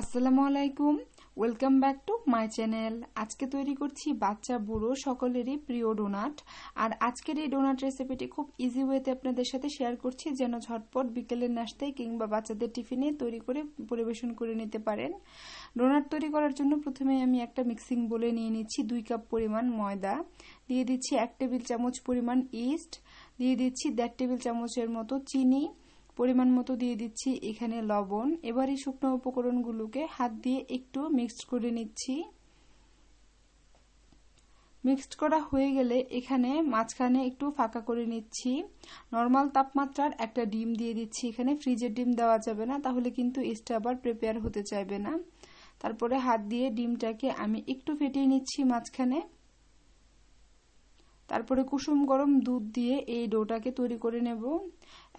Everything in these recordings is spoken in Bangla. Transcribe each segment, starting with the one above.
আসসালামু আলাইকুম welcome back to my channel আজকে তৈরি করছি বাচ্চা বুড়ো সকলেরই প্রিয় ডোনাট আর আজকের এই ডোনাট রেসিপিটি খুব ইজি ওয়েতে আপনাদের সাথে শেয়ার করছি যেন ঝটপট বিকেলের নাস্তায় কিংবা বাচ্চাদের টিফিনে তৈরি করে পরিবেশন করে নিতে পারেন ডোনাট তৈরি করার জন্য প্রথমে আমি একটা মিক্সিং বলে নিয়ে নিচ্ছি দুই কাপ পরিমাণ ময়দা দিয়ে দিচ্ছি এক টেবিল চামচ পরিমাণ ইস্ট দিয়ে দিচ্ছি দেড় টেবিল চামচের মতো চিনি পরিমাণ মতো দিয়ে দিচ্ছি এখানে লবণ এবার এই শুকনো উপকরণগুলোকে হাত দিয়ে একটু মিক্সড করে নিচ্ছি মিক্সড করা হয়ে গেলে এখানে মাঝখানে একটু ফাঁকা করে নিচ্ছি নর্মাল তাপমাত্রার একটা ডিম দিয়ে দিচ্ছি এখানে ফ্রিজের ডিম দেওয়া যাবে না তাহলে কিন্তু এসটা আবার প্রিপেয়ার হতে চাইবে না তারপরে হাত দিয়ে ডিমটাকে আমি একটু ফেটিয়ে নিচ্ছি মাঝখানে তারপরে কুসুম গরম দুধ দিয়ে এই ডোটাকে তৈরি করে নেব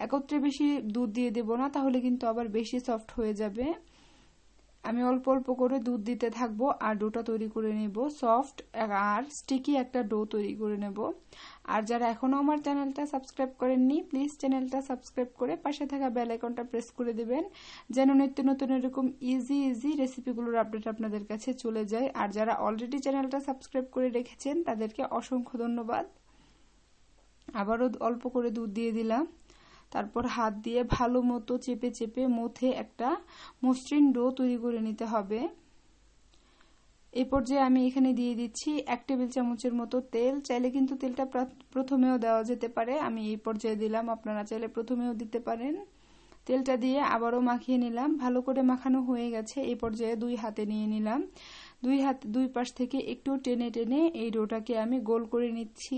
একত্রে বেশি দুধ দিয়ে দেব না তাহলে কিন্তু আবার বেশি সফট হয়ে যাবে আমি অল্প অল্প করে দুধ দিতে থাকবো আর ডোটা তৈরি করে নেব সফট আর স্টিকি একটা ডো তৈরি করে নেব আর যারা এখনও আমার চ্যানেলটা সাবস্ক্রাইব করেননি প্লিজ চ্যানেলটা সাবস্ক্রাইব করে পাশে থাকা বেল আইকনটা প্রেস করে দেবেন যেন নিত্য নতুন এরকম ইজি ইজি রেসিপিগুলোর আপডেট আপনাদের কাছে চলে যায় আর যারা অলরেডি চ্যানেলটা সাবস্ক্রাইব করে রেখেছেন তাদেরকে অসংখ্য ধন্যবাদ আবারও অল্প করে দুধ দিয়ে দিলাম তারপর হাত দিয়ে ভালো মতো চেপে চেপে মুথে একটা মসৃণ ডো তৈরি করে নিতে হবে এই পর্যায়ে আমি এখানে দিয়ে দিচ্ছি এক টেবিল চামচের মতো তেল চাইলে কিন্তু তেলটা প্রথমেও দেওয়া যেতে পারে আমি এই পর্যায়ে দিলাম আপনারা চাইলে প্রথমেও দিতে পারেন তেলটা দিয়ে আবারও মাখিয়ে নিলাম ভালো করে মাখানো হয়ে গেছে এই পর্যায়ে দুই হাতে নিয়ে নিলাম দুই হাত দুই পাশ থেকে একটু টেনে টেনে এই ডোটাকে আমি গোল করে নিচ্ছি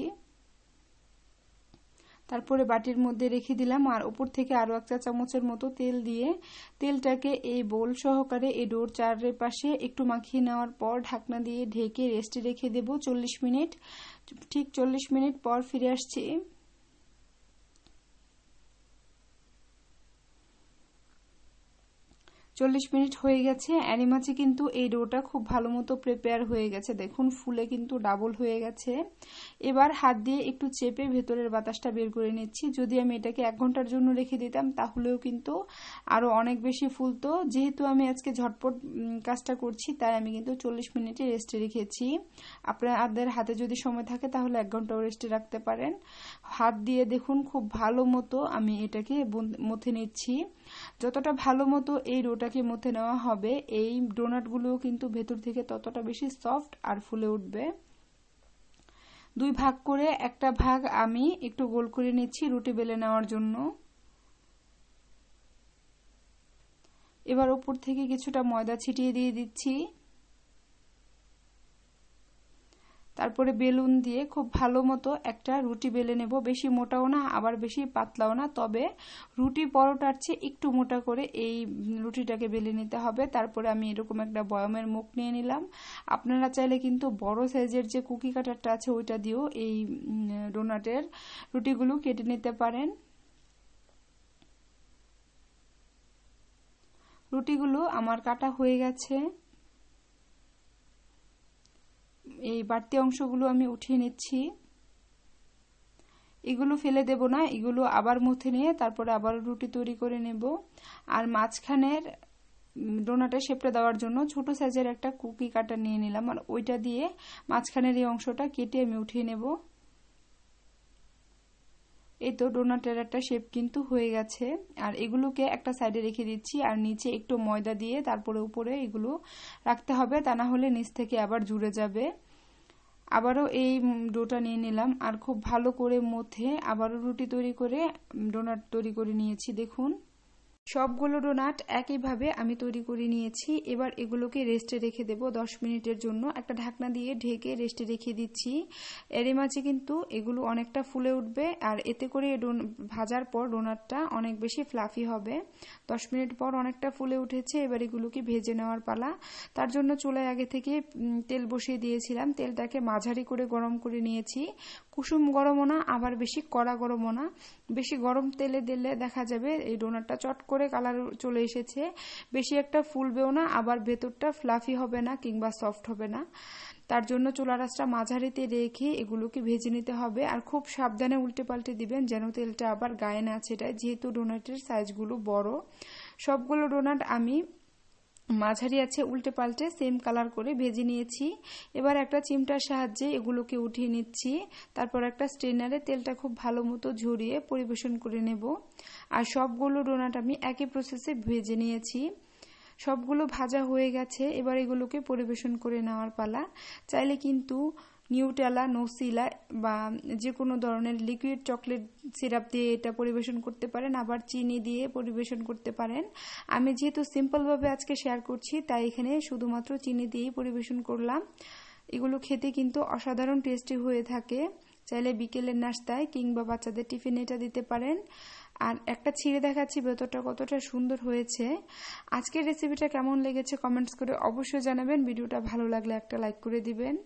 তারপরে বাটির মধ্যে রেখে দিলাম আর ওপর থেকে আরও এক চা চামচের মতো তেল দিয়ে তেলটাকে এই বোল সহকারে এই ডোর চারের পাশে একটু মাখিয়ে নেওয়ার পর ঢাকনা দিয়ে ঢেকে রেস্টে রেখে দেব চল্লিশ মিনিট ঠিক চল্লিশ মিনিট পর ফিরে আসছি চল্লিশ মিনিট হয়ে গেছে অ্যানিমাচি কিন্তু এই ডোটা খুব ভালো মতো প্রিপেয়ার হয়ে গেছে দেখুন ফুলে কিন্তু ডাবল হয়ে গেছে এবার হাত দিয়ে একটু চেপে ভেতরের বাতাসটা বের করে নিচ্ছি যদি আমি এটাকে এক ঘন্টার জন্য রেখে দিতাম তাহলেও কিন্তু আরও অনেক বেশি তো যেহেতু আমি আজকে ঝটপট কাজটা করছি তাই আমি কিন্তু চল্লিশ মিনিটে রেস্টে রেখেছি আপনাদের হাতে যদি সময় থাকে তাহলে এক ঘন্টাও রেস্টে রাখতে পারেন হাত দিয়ে দেখুন খুব ভালো মতো আমি এটাকে মথে নিচ্ছি যতটা ভালো মতো এই ডোটাকে মধ্যে নেওয়া হবে এই ডোনাটগুলোও কিন্তু ভেতর থেকে ততটা বেশি সফট আর ফুলে উঠবে দুই ভাগ করে একটা ভাগ আমি একটু গোল করে নিচ্ছি রুটি বেলে নেওয়ার জন্য এবার ওপর থেকে কিছুটা ময়দা ছিটিয়ে দিয়ে দিচ্ছি তারপরে বেলুন দিয়ে খুব ভালো মতো একটা রুটি বেলে নেব বেশি মোটাও না আবার বেশি পাতলাও না তবে রুটি পরোটার চেয়ে একটু মোটা করে এই রুটিটাকে বেলে নিতে হবে তারপরে আমি এরকম একটা বয়মের মুখ নিয়ে নিলাম আপনারা চাইলে কিন্তু বড় সাইজের যে কুকি কাটারটা আছে ওইটা দিয়েও এই ডোনাটের রুটিগুলো কেটে নিতে পারেন রুটিগুলো আমার কাটা হয়ে গেছে এই বাড়তি অংশগুলো আমি উঠিয়ে নিচ্ছি এগুলো ফেলে দেব না এগুলো আবার মুথে নিয়ে তারপরে আবার রুটি তৈরি করে নেব আর মাঝখানের ডোনাটা শেপটা দেওয়ার জন্য ছোট সাইজের একটা কুকি কাটা নিয়ে নিলাম আর ওইটা দিয়ে মাঝখানের এই অংশটা কেটে আমি উঠিয়ে নেব এই তো ডোনাটের একটা শেপ কিন্তু হয়ে গেছে আর এগুলোকে একটা সাইডে রেখে দিচ্ছি আর নিচে একটু ময়দা দিয়ে তারপরে উপরে এগুলো রাখতে হবে তা না হলে নিচ থেকে আবার জুড়ে যাবে আবারও এই ডোটা নিয়ে নিলাম আর খুব ভালো করে মথে আবারও রুটি তৈরি করে ডোনাট তৈরি করে নিয়েছি দেখুন সবগুলো ডোনাট একইভাবে আমি তৈরি করে নিয়েছি এবার এগুলোকে রেস্টে রেখে দেব দশ মিনিটের জন্য একটা ঢাকনা দিয়ে ঢেকে রেস্টে রেখে দিচ্ছি এরে মাঝে কিন্তু এগুলো অনেকটা ফুলে উঠবে আর এতে করে ভাজার পর ডোনাটটা অনেক বেশি ফ্লাফি হবে দশ মিনিট পর অনেকটা ফুলে উঠেছে এবার এগুলোকে ভেজে নেওয়ার পালা তার জন্য চুলায় আগে থেকে তেল বসিয়ে দিয়েছিলাম তেলটাকে মাঝারি করে গরম করে নিয়েছি কুসুম গরমও না আবার বেশি কড়া গরমও না বেশি গরম তেলে দিলে দেখা যাবে এই ডোনাটটা চট করে কালার চলে এসেছে বেশি একটা ফুলবেও না আবার ভেতরটা ফ্লাফি হবে না কিংবা সফট হবে না তার জন্য চুলা রাসটা মাঝারিতে রেখে এগুলোকে ভেজে নিতে হবে আর খুব সাবধানে উল্টে পাল্টে দিবেন যেন তেলটা আবার গায়ে না ছেটায় যেহেতু ডোনাটের সাইজগুলো বড় সবগুলো ডোনাট আমি মাঝারি আছে উল্টে পাল্টে সেম কালার করে ভেজে নিয়েছি এবার একটা চিমটার সাহায্যে এগুলোকে উঠিয়ে নিচ্ছি তারপর একটা স্ট্রেনারে তেলটা খুব ভালো মতো ঝরিয়ে পরিবেশন করে নেব আর সবগুলো ডোনাট আমি একই প্রসেসে ভেজে নিয়েছি সবগুলো ভাজা হয়ে গেছে এবার এগুলোকে পরিবেশন করে নেওয়ার পালা চাইলে কিন্তু নিউটেলা নোসিলা বা যে কোনো ধরনের লিকুইড চকলেট সিরাপ দিয়ে এটা পরিবেশন করতে পারেন আবার চিনি দিয়ে পরিবেশন করতে পারেন আমি যেহেতু সিম্পলভাবে আজকে শেয়ার করছি তাই এখানে শুধুমাত্র চিনি দিয়েই পরিবেশন করলাম এগুলো খেতে কিন্তু অসাধারণ টেস্টি হয়ে থাকে চাইলে বিকেলের নাস্তায় কিংবা বাচ্চাদের টিফিন এটা দিতে পারেন আর একটা ছিঁড়ে দেখাচ্ছি ভেতরটা কতটা সুন্দর হয়েছে আজকের রেসিপিটা কেমন লেগেছে কমেন্টস করে অবশ্যই জানাবেন ভিডিওটা ভালো লাগলে একটা লাইক করে দিবেন